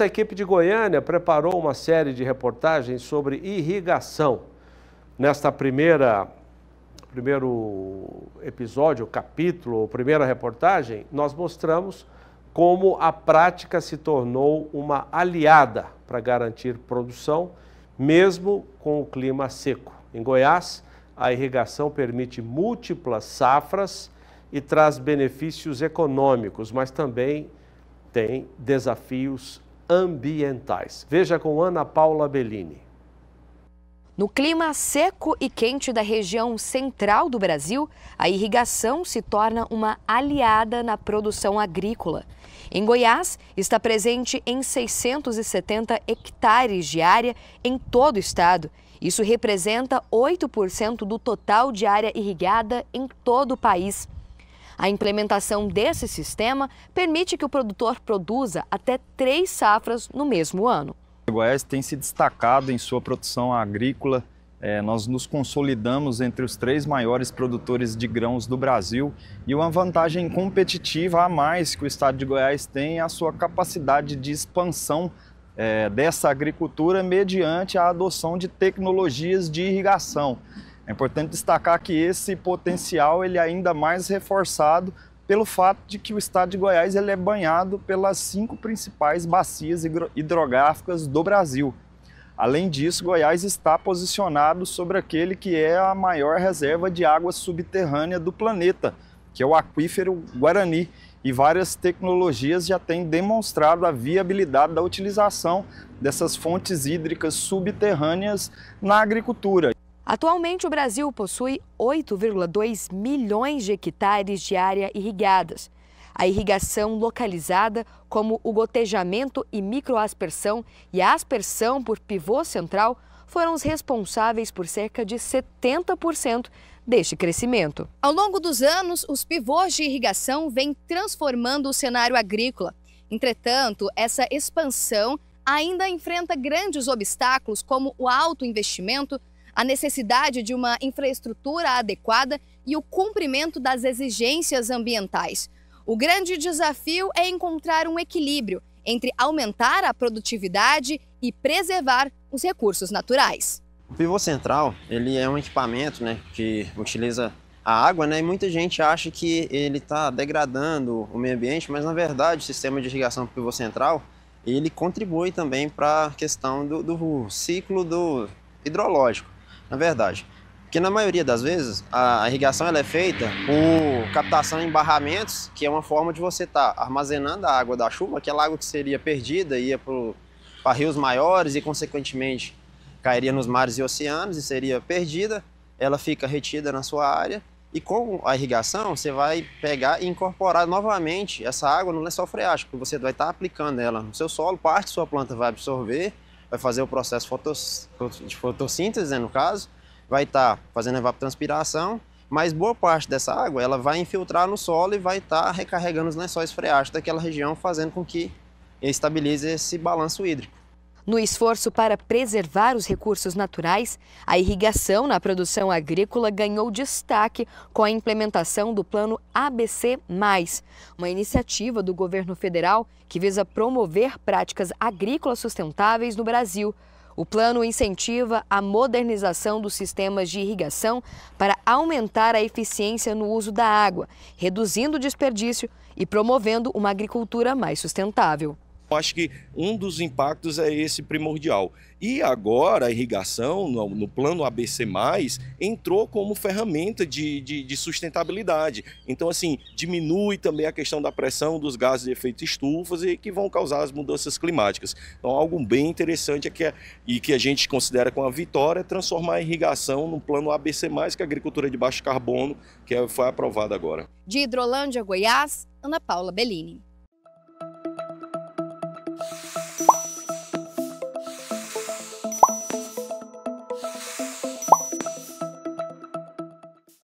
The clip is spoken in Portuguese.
Nossa equipe de Goiânia preparou uma série de reportagens sobre irrigação. Nesta primeira primeiro episódio, capítulo, primeira reportagem, nós mostramos como a prática se tornou uma aliada para garantir produção, mesmo com o clima seco. Em Goiás, a irrigação permite múltiplas safras e traz benefícios econômicos, mas também tem desafios ambientais. Veja com Ana Paula Bellini. No clima seco e quente da região central do Brasil, a irrigação se torna uma aliada na produção agrícola. Em Goiás, está presente em 670 hectares de área em todo o estado. Isso representa 8% do total de área irrigada em todo o país. A implementação desse sistema permite que o produtor produza até três safras no mesmo ano. O Goiás tem se destacado em sua produção agrícola. É, nós nos consolidamos entre os três maiores produtores de grãos do Brasil e uma vantagem competitiva a mais que o estado de Goiás tem é a sua capacidade de expansão é, dessa agricultura mediante a adoção de tecnologias de irrigação. É importante destacar que esse potencial ele é ainda mais reforçado pelo fato de que o estado de Goiás ele é banhado pelas cinco principais bacias hidrográficas do Brasil. Além disso, Goiás está posicionado sobre aquele que é a maior reserva de água subterrânea do planeta, que é o aquífero Guarani, e várias tecnologias já têm demonstrado a viabilidade da utilização dessas fontes hídricas subterrâneas na agricultura. Atualmente, o Brasil possui 8,2 milhões de hectares de área irrigadas. A irrigação localizada, como o gotejamento e microaspersão e a aspersão por pivô central, foram os responsáveis por cerca de 70% deste crescimento. Ao longo dos anos, os pivôs de irrigação vêm transformando o cenário agrícola. Entretanto, essa expansão ainda enfrenta grandes obstáculos como o alto investimento a necessidade de uma infraestrutura adequada e o cumprimento das exigências ambientais. O grande desafio é encontrar um equilíbrio entre aumentar a produtividade e preservar os recursos naturais. O pivô central ele é um equipamento né, que utiliza a água, né? E muita gente acha que ele está degradando o meio ambiente, mas na verdade o sistema de irrigação pivô central ele contribui também para a questão do, do ciclo do hidrológico na verdade. Porque na maioria das vezes a irrigação ela é feita por captação em barramentos, que é uma forma de você estar tá armazenando a água da chuva, aquela água que seria perdida ia para rios maiores e, consequentemente, cairia nos mares e oceanos e seria perdida. Ela fica retida na sua área e com a irrigação você vai pegar e incorporar novamente essa água no lençol é freático, você vai estar tá aplicando ela no seu solo, parte da sua planta vai absorver vai fazer o processo fotos, de fotossíntese, né, no caso, vai estar tá fazendo evapotranspiração, mas boa parte dessa água ela vai infiltrar no solo e vai estar tá recarregando os lençóis freáticos daquela região, fazendo com que estabilize esse balanço hídrico. No esforço para preservar os recursos naturais, a irrigação na produção agrícola ganhou destaque com a implementação do Plano ABC, uma iniciativa do governo federal que visa promover práticas agrícolas sustentáveis no Brasil. O plano incentiva a modernização dos sistemas de irrigação para aumentar a eficiência no uso da água, reduzindo o desperdício e promovendo uma agricultura mais sustentável. Eu acho que um dos impactos é esse primordial. E agora a irrigação, no, no plano ABC, entrou como ferramenta de, de, de, sustentabilidade. Então, assim, diminui também a questão da pressão dos gases de efeito estufas e que vão causar as mudanças climáticas. Então, algo bem interessante é que e que a gente considera com a vitória é transformar a irrigação no plano ABC, que é a agricultura de baixo carbono, que é, foi aprovada agora. De Hidrolândia, Goiás, Ana Paula Bellini.